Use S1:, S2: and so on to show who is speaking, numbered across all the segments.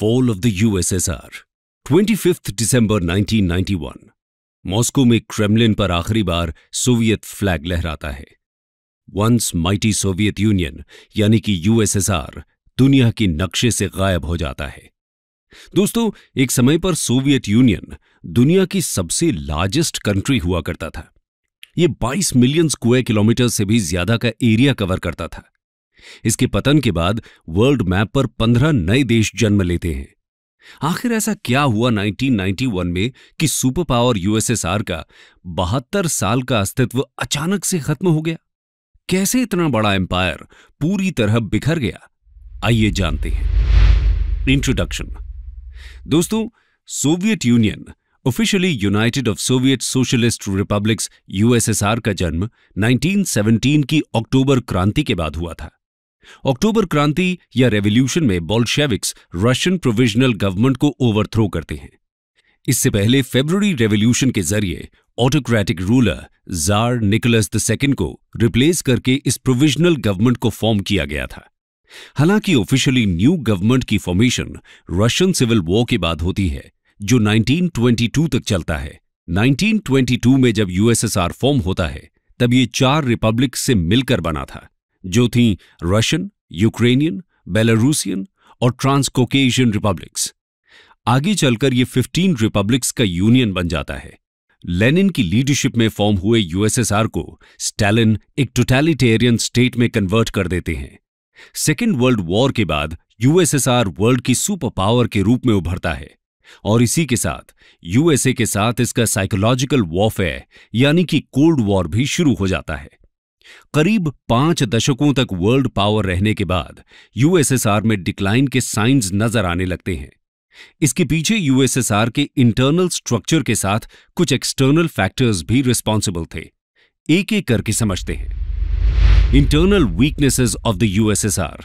S1: fall of the USSR 25 दिसंबर 1991 Moscow में Kremlin पर आखिरी बार सोवियत फ्लैग लहराता है वंस माइटी सोवियत यूनियन यानी कि यूएसएसआर दुनिया के नक्शे से गायब हो जाता है दोस्तों एक समय पर सोवियत यूनियन दुनिया की सबसे लार्जेस्ट कंट्री हुआ करता था यह 22 मिलियन स्क्वायर किलोमीटर से भी ज्यादा का एरिया कवर करता था इसके पतन के बाद वर्ल्ड मैप पर पंद्रह नए देश जन्म लेते हैं आखिर ऐसा क्या हुआ 1991 में कि सुपर पावर यूएसएसआर का बहत्तर साल का अस्तित्व अचानक से खत्म हो गया कैसे इतना बड़ा एम्पायर पूरी तरह बिखर गया आइए जानते हैं इंट्रोडक्शन दोस्तों Soviet Union officially United of Soviet Socialist Republics USSR का जन्म 1917 की अक्टूबर क्रांति के बाद हुआ था अक्टूबर क्रांति या रेवोल्यूशन में बॉल्शेविक्स रशियन प्रोविजनल गवर्नमेंट को ओवरथ्रो करते हैं इससे पहले फेब्रुवरी रेवोल्यूशन के जरिए autocratic ruler tsar Nicholas the second को रिप्लेस करके इस प्रोविजनल गवर्नमेंट को फॉर्म किया गया था हालांकि ऑफिशियली न्यू गवर्नमेंट की फॉर्मेशन रशियन सिविल वॉर के बाद होती है जो 1922 तक चलता है 1922 में जब यूएसएसआर फॉर्म होता है तब ये चार रिपब्लिक से मिलकर बना था जो थीं रशियन यूक्रेनियन बेलारूसियन और ट्रांसकोकेशियन रिपब्लिक्स आगे चलकर ये 15 रिपब्लिक्स का यूनियन बन जाता है लेनिन की लीडरशिप में फॉर्म हुए यूएसएसआर को स्टालिन एक टोटेलिटेरियन स्टेट में कन्वर्ट कर देते हैं सेकेंड वर्ल्ड वॉर के बाद यूएसएसआर वर्ल्ड की सुपर पावर के रूप में उभरता है और इसी के साथ यूएसए के साथ इसका साइकोलॉजिकल वॉरफेयर यानी कि कोल्ड वॉर भी शुरू हो जाता है करीब पांच दशकों तक वर्ल्ड पावर रहने के बाद यूएसएसआर में डिक्लाइन के साइंस नजर आने लगते हैं इसके पीछे यूएसएसआर के इंटरनल स्ट्रक्चर के साथ कुछ एक्सटर्नल फैक्टर्स भी रिस्पॉन्सिबल थे एक एक करके समझते हैं internal weaknesses of the USSR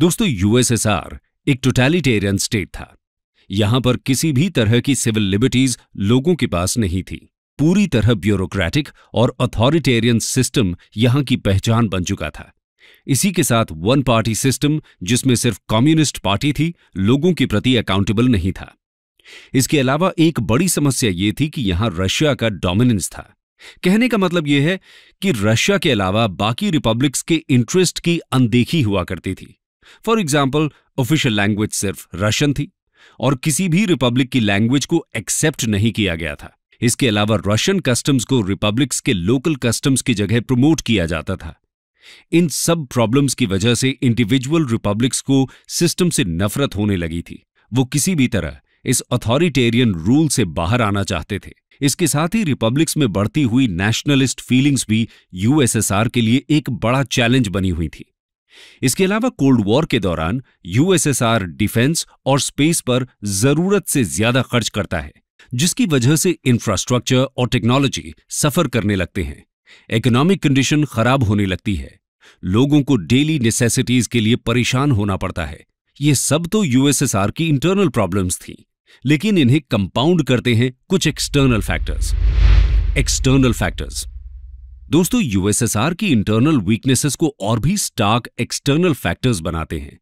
S1: दोस्तों यूएसएसआर एक टोटेलिटेरियन स्टेट था यहां पर किसी भी तरह की सिविल लिबर्टीज लोगों के पास नहीं थी पूरी तरह ब्यूरोक्रेटिक और अथॉरिटेरियन सिस्टम यहां की पहचान बन चुका था इसी के साथ वन पार्टी सिस्टम जिसमें सिर्फ कम्युनिस्ट पार्टी थी लोगों के प्रति अकाउंटेबल नहीं था इसके अलावा एक बड़ी समस्या ये थी कि यहां रशिया का डोमिनेंस था कहने का मतलब यह है कि रशिया के अलावा बाकी रिपब्लिक्स के इंटरेस्ट की अनदेखी हुआ करती थी फॉर एग्जाम्पल ऑफिशियल लैंग्वेज सिर्फ रशियन थी और किसी भी रिपब्लिक की लैंग्वेज को एक्सेप्ट नहीं किया गया था इसके अलावा रशियन कस्टम्स को रिपब्लिक्स के लोकल कस्टम्स की जगह प्रमोट किया जाता था इन सब प्रॉब्लम्स की वजह से इंडिविजुअल रिपब्लिक्स को सिस्टम से नफरत होने लगी थी वो किसी भी तरह इस अथॉरिटेरियन रूल से बाहर आना चाहते थे इसके साथ ही रिपब्लिक्स में बढ़ती हुई नेशनलिस्ट फीलिंग्स भी यूएसएसआर के लिए एक बड़ा चैलेंज बनी हुई थी इसके अलावा कोल्ड वॉर के दौरान यूएसएसआर डिफेंस और स्पेस पर जरूरत से ज्यादा खर्च करता है जिसकी वजह से इंफ्रास्ट्रक्चर और टेक्नोलॉजी सफर करने लगते हैं इकोनॉमिक कंडीशन खराब होने लगती है लोगों को डेली नेसेसिटीज के लिए परेशान होना पड़ता है ये सब तो यूएसएसआर की इंटरनल प्रॉब्लम्स थी लेकिन इन्हें कंपाउंड करते हैं कुछ एक्सटर्नल फैक्टर्स एक्सटर्नल फैक्टर्स दोस्तों यूएसएसआर की इंटरनल वीकनेसेस को और भी स्टार्क एक्सटर्नल फैक्टर्स बनाते हैं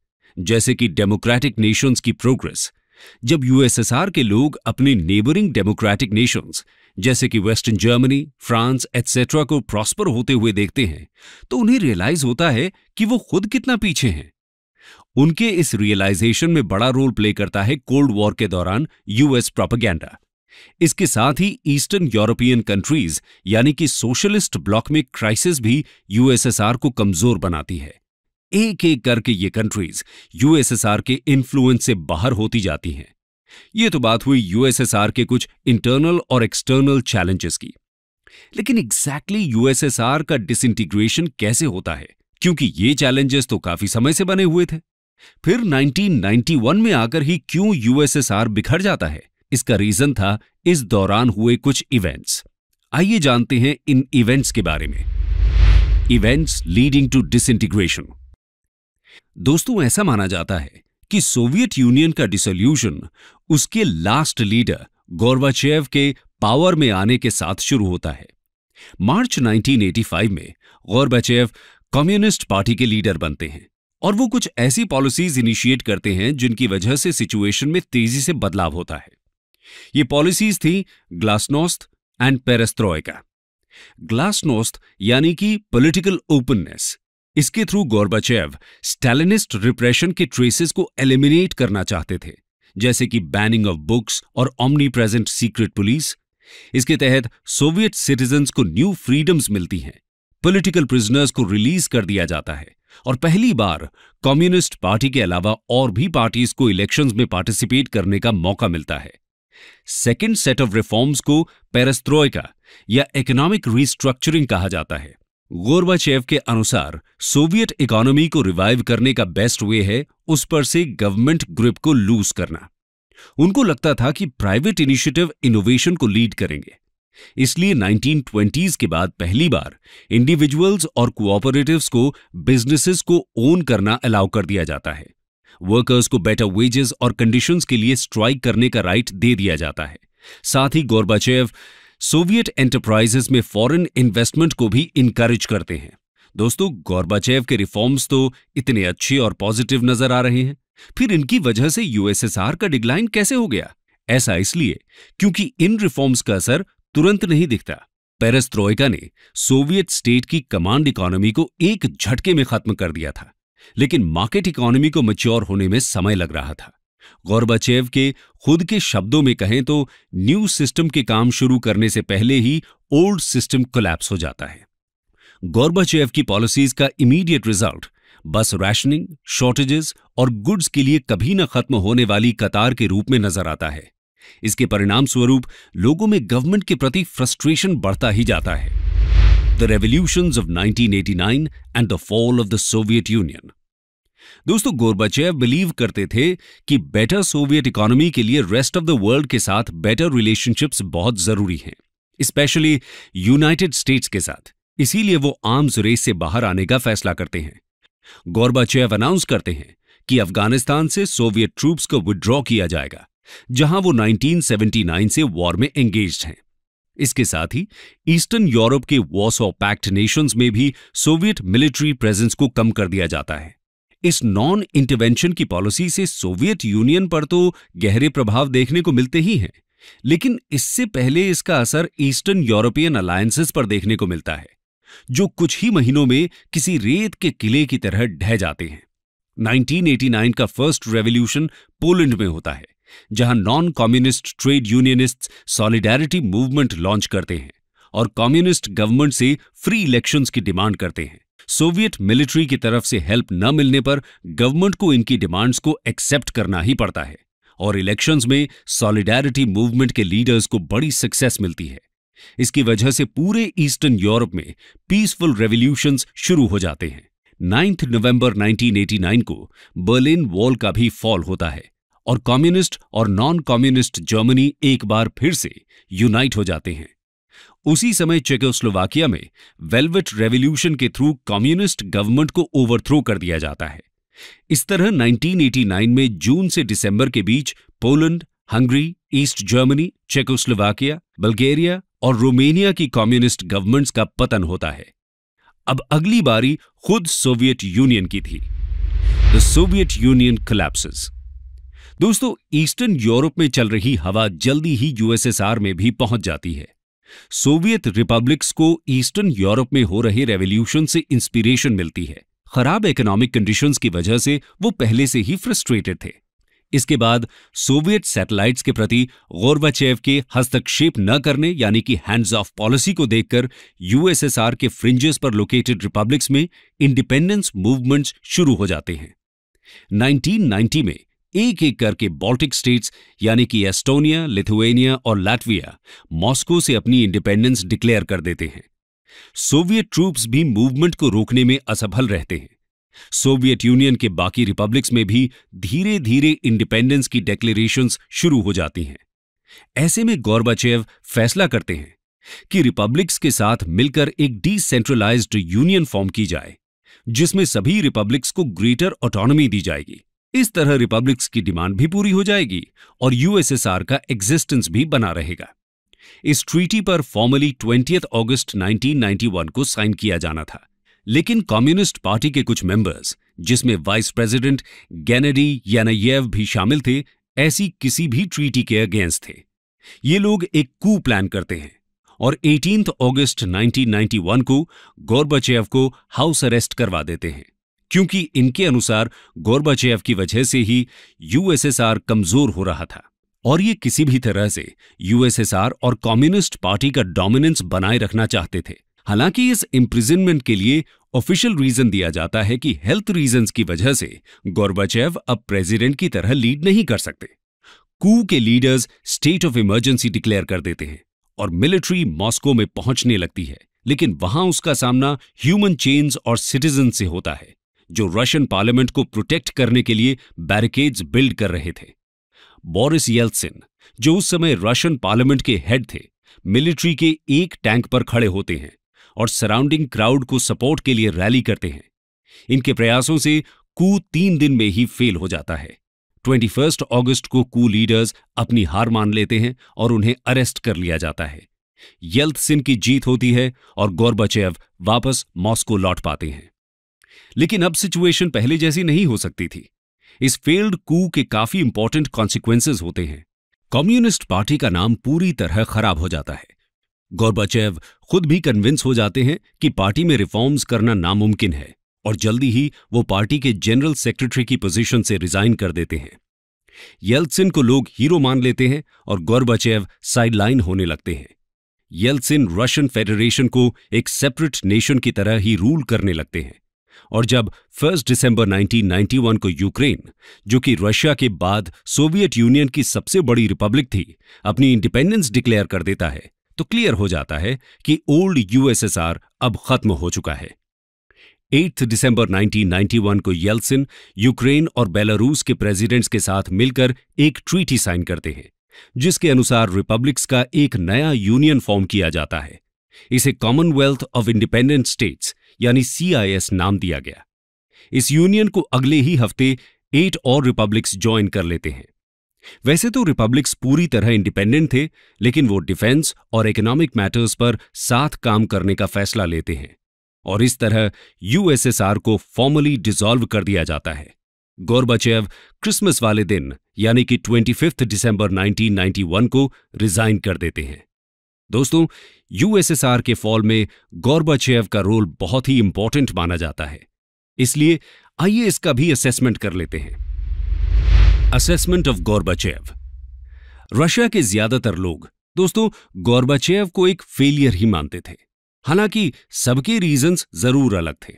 S1: जैसे कि डेमोक्रेटिक नेशंस की प्रोग्रेस जब यूएसएसआर के लोग अपने नेबरिंग डेमोक्रेटिक नेशंस जैसे कि वेस्टर्न जर्मनी फ्रांस एटसेट्रा को प्रॉस्पर होते हुए देखते हैं तो उन्हें रियलाइज होता है कि वो खुद कितना पीछे हैं उनके इस रियलाइजेशन में बड़ा रोल प्ले करता है कोल्ड वॉर के दौरान यूएस प्रोपागैंडा इसके साथ ही ईस्टर्न यूरोपियन कंट्रीज यानी कि सोशलिस्ट ब्लॉक में क्राइसिस भी यूएसएसआर को कमजोर बनाती है एक एक करके ये कंट्रीज यूएसएसआर के इन्फ्लुएंस से बाहर होती जाती हैं ये तो बात हुई यूएसएसआर के कुछ इंटरनल और एक्सटर्नल चैलेंजेस की लेकिन एग्जैक्टली exactly यूएसएसआर का डिसइंटीग्रेशन कैसे होता है क्योंकि ये चैलेंजेस तो काफी समय से बने हुए थे फिर 1991 में आकर ही क्यों यूएसएसआर बिखर जाता है इसका रीजन था इस दौरान हुए कुछ इवेंट्स आइए जानते हैं इन इवेंट्स के बारे में इवेंट्स लीडिंग टू डिसइंटीग्रेशन दोस्तों ऐसा माना जाता है कि सोवियत यूनियन का डिसोल्यूशन उसके लास्ट लीडर गोर्बाचेव के पावर में आने के साथ शुरू होता है मार्च 1985 में गोर्बाचेव कम्युनिस्ट पार्टी के लीडर बनते हैं और वो कुछ ऐसी पॉलिसीज इनिशिएट करते हैं जिनकी वजह से सिचुएशन में तेजी से बदलाव होता है ये पॉलिसीज थी ग्लासनोस्त एंड पेरेस्त्रोय का ग्लासनोस्त यानी कि पॉलिटिकल ओपननेस इसके थ्रू गोरबाचेव स्टैलिनिस्ट रिप्रेशन के ट्रेसेस को एलिमिनेट करना चाहते थे जैसे कि बैनिंग ऑफ बुक्स और ऑमनी प्रेजेंट सीक्रेट पुलिस इसके तहत सोवियत सिटीजन्स को न्यू फ्रीडम्स मिलती हैं पॉलिटिकल प्रिजनर्स को रिलीज कर दिया जाता है और पहली बार कम्युनिस्ट पार्टी के अलावा और भी पार्टीज को इलेक्शंस में पार्टिसिपेट करने का मौका मिलता है सेकेंड सेट ऑफ रिफॉर्म्स को पेरेस्त्रोय या इकोनॉमिक रिस्ट्रक्चरिंग कहा जाता है गोरबाचेव के अनुसार सोवियत इकोनॉमी को रिवाइव करने का बेस्ट वे है उस पर से गवर्नमेंट ग्रिप को लूज करना उनको लगता था कि प्राइवेट इनिशिएटिव इनोवेशन को लीड करेंगे इसलिए 1920s के बाद पहली बार इंडिविजुअल्स और कोऑपरेटिव्स को बिजनेसेस को ओन करना अलाउ कर दिया जाता है वर्कर्स को बेटर वेजेस और कंडीशंस के लिए स्ट्राइक करने का राइट दे दिया जाता है साथ ही गोरबाचेव सोवियत एंटरप्राइजेस में फॉरेन इन्वेस्टमेंट को भी इनकरेज करते हैं दोस्तों गौरबाचेव के रिफॉर्म्स तो इतने अच्छे और पॉजिटिव नजर आ रहे हैं फिर इनकी वजह से यूएसएसआर का डिक्लाइन कैसे हो गया ऐसा इसलिए क्योंकि इन रिफॉर्म्स का असर तुरंत नहीं दिखता पेरेस्ट्रोइका ने सोवियत स्टेट की कमांड इकोनॉमी को एक झटके में खत्म कर दिया था लेकिन मार्केट इकोनॉमी को मच्योर होने में समय लग रहा था गौरबाचेव के खुद के शब्दों में कहें तो न्यू सिस्टम के काम शुरू करने से पहले ही ओल्ड सिस्टम कोलैप्स हो जाता है गौरबाचेव की पॉलिसीज का इमीडिएट रिजल्ट बस रैशनिंग शॉर्टेजेस और गुड्स के लिए कभी न खत्म होने वाली कतार के रूप में नजर आता है इसके परिणाम स्वरूप लोगों में गवर्नमेंट के प्रति फ्रस्ट्रेशन बढ़ता ही जाता है the revolution of 1989 and the fall of the Soviet Union दोस्तों गोरबाचेव बिलीव करते थे कि बेटर सोवियत इकोनॉमी के लिए रेस्ट ऑफ द वर्ल्ड के साथ बेटर रिलेशनशिप्स बहुत जरूरी हैं स्पेशली यूनाइटेड स्टेट्स के साथ इसीलिए वो आर्म्स रेस से बाहर आने का फैसला करते हैं गोरबाचेव अनाउंस करते हैं कि अफगानिस्तान से सोवियत ट्रूप्स को विड्रॉ किया जाएगा जहां वो 1979 से वॉर में एंगेज हैं इसके साथ ही ईस्टर्न यूरोप के ऑफ पैक्ट नेशंस में भी सोवियत मिलिट्री प्रेजेंस को कम कर दिया जाता है इस नॉन इंटरवेंशन की पॉलिसी से सोवियत यूनियन पर तो गहरे प्रभाव देखने को मिलते ही हैं लेकिन इससे पहले इसका असर ईस्टर्न यूरोपियन अलायंसेस पर देखने को मिलता है जो कुछ ही महीनों में किसी रेत के किले की तरह ढह जाते हैं 1989 का फर्स्ट रेवोल्यूशन पोलैंड में होता है जहां non communist trade unionists solidarity movement launch करते हैं और कम्युनिस्ट गवर्नमेंट से फ्री इलेक्शंस की डिमांड करते हैं सोवियत मिलिट्री की तरफ से हेल्प न मिलने पर गवर्नमेंट को इनकी डिमांड्स को एक्सेप्ट करना ही पड़ता है और इलेक्शंस में सॉलिडारिटी मूवमेंट के लीडर्स को बड़ी सक्सेस मिलती है इसकी वजह से पूरे ईस्टर्न यूरोप में पीसफुल रेवोल्यूशन शुरू हो जाते हैं नाइन्थ नवंबर 1989 को बर्लिन वॉल का भी फॉल होता है और कम्युनिस्ट और नॉन कम्युनिस्ट जर्मनी एक बार फिर से यूनाइट हो जाते हैं उसी समय चेकोस्लोवाकिया में वेलवेट रेवोल्यूशन के थ्रू कम्युनिस्ट गवर्नमेंट को ओवरथ्रो कर दिया जाता है इस तरह 1989 में जून से दिसंबर के बीच Poland Hungary east Germany Czechoslovakia Bulgaria और रोमेनिया की कम्युनिस्ट गवर्नमेंट्स का पतन होता है अब अगली बारी खुद सोवियत यूनियन की थी द सोवियत यूनियन कलेप्सिस दोस्तों ईस्टर्न यूरोप में चल रही हवा जल्दी ही यूएसएसआर में भी पहुंच जाती है सोवियत रिपब्लिक्स को ईस्टर्न यूरोप में हो रहे रेवोल्यूशन से इंस्पिरेशन मिलती है खराब इकोनॉमिक कंडीशंस की वजह से वो पहले से ही फ्रस्ट्रेटेड थे इसके बाद सोवियत सैटेलाइट्स के प्रति गोरबाचेव के हस्तक्षेप न करने यानी कि हैंड्स ऑफ पॉलिसी को देखकर यूएसएसआर के फ्रिंजेस पर लोकेटेड रिपब्लिक्स में इंडिपेंडेंस मूवमेंट्स शुरू हो जाते हैं 1990 में एक एक करके बाल्टिक स्टेट्स यानी कि एस्टोनिया लिथुएनिया और लैटविया मॉस्को से अपनी इंडिपेंडेंस डिक्लेयर कर देते हैं सोवियत ट्रूप्स भी मूवमेंट को रोकने में असफल रहते हैं सोवियत यूनियन के बाकी रिपब्लिक्स में भी धीरे धीरे इंडिपेंडेंस की डिक्लेरेशन शुरू हो जाती हैं ऐसे में गौरबाचेव फैसला करते हैं कि रिपब्लिक्स के साथ मिलकर एक डिसेंट्रलाइज्ड यूनियन फॉर्म की जाए जिसमें सभी रिपब्लिक्स को ग्रेटर ऑटोनॉमी दी जाएगी इस तरह रिपब्लिक्स की डिमांड भी पूरी हो जाएगी और यूएसएसआर का एग्जिस्टेंस भी बना रहेगा इस ट्रीटी पर फॉर्मली ट्वेंटी अगस्त 1991 को साइन किया जाना था लेकिन कम्युनिस्ट पार्टी के कुछ मेंबर्स जिसमें वाइस प्रेसिडेंट गैनेडी यानायेव भी शामिल थे ऐसी किसी भी ट्रीटी के अगेंस्ट थे ये लोग एक कू प्लान करते हैं और 18 अगस्त 1991 को गोरबचेव को हाउस अरेस्ट करवा देते हैं क्योंकि इनके अनुसार गोरबाचेव की वजह से ही यूएसएसआर कमजोर हो रहा था और ये किसी भी तरह से यूएसएसआर और कम्युनिस्ट पार्टी का डोमिनेंस बनाए रखना चाहते थे हालांकि इस इम्प्रिजनमेंट के लिए ऑफिशियल रीजन दिया जाता है कि हेल्थ रीजंस की वजह से गोरबाचेव अब प्रेसिडेंट की तरह लीड नहीं कर सकते कू के leaders state of emergency declare कर देते हैं और मिलिट्री मॉस्को में पहुंचने लगती है लेकिन वहां उसका सामना ह्यूमन चेन्स और सिटीजन से होता है जो रशियन पार्लियामेंट को प्रोटेक्ट करने के लिए बैरिकेड्स बिल्ड कर रहे थे बोरिस येल्सिन जो उस समय रशियन पार्लियामेंट के हेड थे मिलिट्री के एक टैंक पर खड़े होते हैं और सराउंडिंग क्राउड को सपोर्ट के लिए रैली करते हैं इनके प्रयासों से कू तीन दिन में ही फेल हो जाता है फर्स्ट अगस्त को कू लीडर्स अपनी हार मान लेते हैं और उन्हें अरेस्ट कर लिया जाता है यल्तसिन की जीत होती है और गौरबचैव वापस मॉस्को लौट पाते हैं लेकिन अब सिचुएशन पहले जैसी नहीं हो सकती थी इस फेल्ड कू के काफी इंपॉर्टेंट कॉन्सिक्वेंसेज होते हैं कम्युनिस्ट पार्टी का नाम पूरी तरह खराब हो जाता है गौरबाचैव खुद भी कन्विंस हो जाते हैं कि पार्टी में रिफॉर्म्स करना नामुमकिन है और जल्दी ही वो पार्टी के जनरल सेक्रेटरी की पोजीशन से रिजाइन कर देते हैं येल्सिन को लोग हीरो मान लेते हैं और गौरबाचैव साइडलाइन होने लगते हैं येल्सिन रशियन फेडरेशन को एक सेपरेट नेशन की तरह ही रूल करने लगते हैं और जब 1 दिसंबर 1991 को यूक्रेन जो कि रशिया के बाद सोवियत यूनियन की सबसे बड़ी रिपब्लिक थी अपनी इंडिपेंडेंस डिक्लेयर कर देता है तो क्लियर हो जाता है कि ओल्ड यूएसएसआर अब खत्म हो चुका है 8 दिसंबर 1991 को येल्सिन यूक्रेन और बेलारूस के प्रेसिडेंट्स के साथ मिलकर एक ट्रीटी साइन करते हैं जिसके अनुसार रिपब्लिक्स का एक नया यूनियन फॉर्म किया जाता है इसे कॉमनवेल्थ ऑफ इंडिपेंडेंट स्टेट्स यानी सीआईएस नाम दिया गया इस यूनियन को अगले ही हफ्ते एट और रिपब्लिक्स ज्वाइन कर लेते हैं वैसे तो रिपब्लिक्स पूरी तरह इंडिपेंडेंट थे लेकिन वो डिफेंस और इकोनॉमिक मैटर्स पर साथ काम करने का फैसला लेते हैं और इस तरह यूएसएसआर को फॉर्मली डिसॉल्व कर दिया जाता है गोरबचेव क्रिसमस वाले दिन यानी कि ट्वेंटी दिसंबर 1991 को रिजाइन कर देते हैं दोस्तों यूएसएसआर के फॉल में गौरबाचेव का रोल बहुत ही इंपॉर्टेंट माना जाता है इसलिए आइए इसका भी असेसमेंट कर लेते हैं असेसमेंट ऑफ गौरबाचेव रशिया के ज्यादातर लोग दोस्तों गौरबाचेव को एक फेलियर ही मानते थे हालांकि सबके रीजंस जरूर अलग थे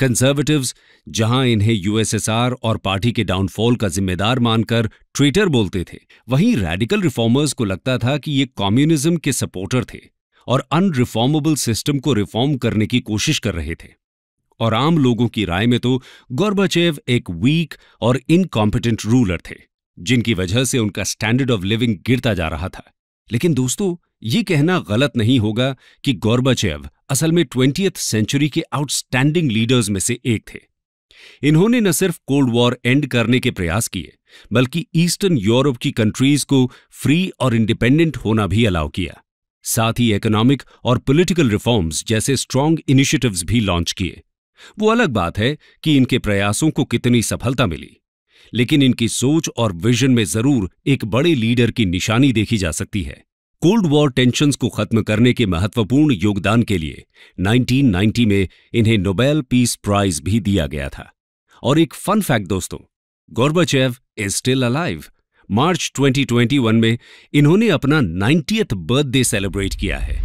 S1: कंजर्वेटिव्स जहां इन्हें यूएसएसआर और पार्टी के डाउनफॉल का जिम्मेदार मानकर ट्रेटर बोलते थे वहीं रेडिकल रिफॉर्मर्स को लगता था कि ये कम्युनिज्म के सपोर्टर थे और अनरिफॉर्मेबल सिस्टम को रिफॉर्म करने की कोशिश कर रहे थे और आम लोगों की राय में तो गौरबाचेव एक वीक और इनकॉम्पिटेंट रूलर थे जिनकी वजह से उनका स्टैंडर्ड ऑफ लिविंग गिरता जा रहा था लेकिन दोस्तों ये कहना गलत नहीं होगा कि गौरबाचेव असल में ट्वेंटियथ सेंचुरी के आउटस्टैंडिंग लीडर्स में से एक थे इन्होंने न सिर्फ कोल्ड वॉर एंड करने के प्रयास किए बल्कि ईस्टर्न यूरोप की कंट्रीज को फ्री और इंडिपेंडेंट होना भी अलाउ किया साथ ही इकोनॉमिक और पॉलिटिकल रिफॉर्म्स जैसे स्ट्रॉन्ग इनिशिएटिव्स भी लॉन्च किए वो अलग बात है कि इनके प्रयासों को कितनी सफलता मिली लेकिन इनकी सोच और विजन में जरूर एक बड़े लीडर की निशानी देखी जा सकती है कोल्ड वॉर टेंशन को खत्म करने के महत्वपूर्ण योगदान के लिए 1990 में इन्हें नोबेल पीस प्राइज भी दिया गया था और एक फन फैक्ट दोस्तों Gorbachev is still alive March 2021 में इन्होंने अपना नाइन्टीएथ बर्थडे सेलिब्रेट किया है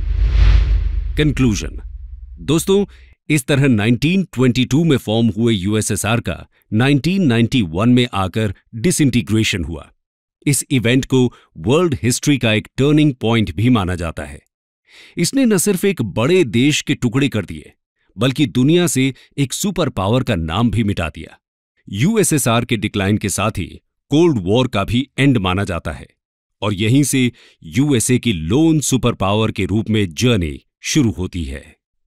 S1: कंक्लूजन दोस्तों इस तरह 1922 में फॉर्म हुए यूएसएसआर का 1991 में आकर डिसइंटीग्रेशन हुआ इस इवेंट को वर्ल्ड हिस्ट्री का एक टर्निंग पॉइंट भी माना जाता है इसने न सिर्फ एक बड़े देश के टुकड़े कर दिए बल्कि दुनिया से एक सुपर पावर का नाम भी मिटा दिया यूएसएसआर के डिक्लाइन के साथ ही कोल्ड वॉर का भी एंड माना जाता है और यहीं से यूएसए की लोन सुपर पावर के रूप में जर्नी शुरू होती है